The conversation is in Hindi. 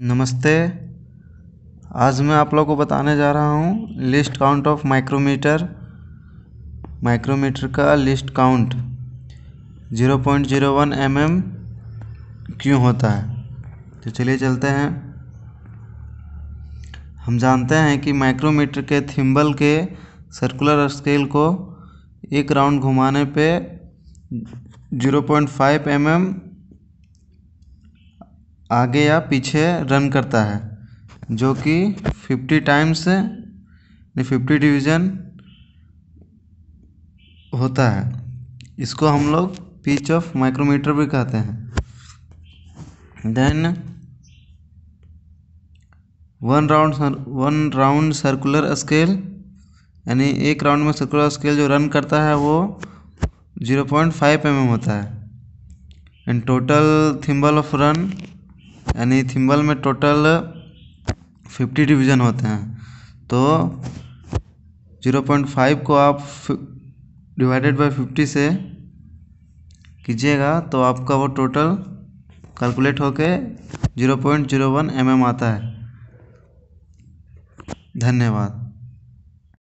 नमस्ते आज मैं आप लोग को बताने जा रहा हूँ least count of micrometer micrometer का लिस्ट काउंट 0.01 पॉइंट mm क्यों होता है तो चलिए चलते हैं हम जानते हैं कि माइक्रोमीटर के थिम्बल के सर्कुलर स्केल को एक राउंड घुमाने पे 0.5 पॉइंट mm आगे या पीछे रन करता है जो कि फिफ्टी टाइम्स फिफ्टी डिवीज़न होता है इसको हम लोग पिच ऑफ माइक्रोमीटर भी कहते हैं then one round one round circular scale यानी एक राउंड में सर्कुलर स्केल जो रन करता है वो जीरो पॉइंट फाइव एम होता है and total thimble of run અને થિમ્બલ મે ટોટલ 50 ડિવિઝન હોતે હૈ તો 0.5 કો આપ डिवाઇડેડ બાય 50 સે કીજીએગા તો આપકા વો ટોટલ કેલ્ક્યુલેટ હોકે 0.01 mm aata hai ધન્યવાદ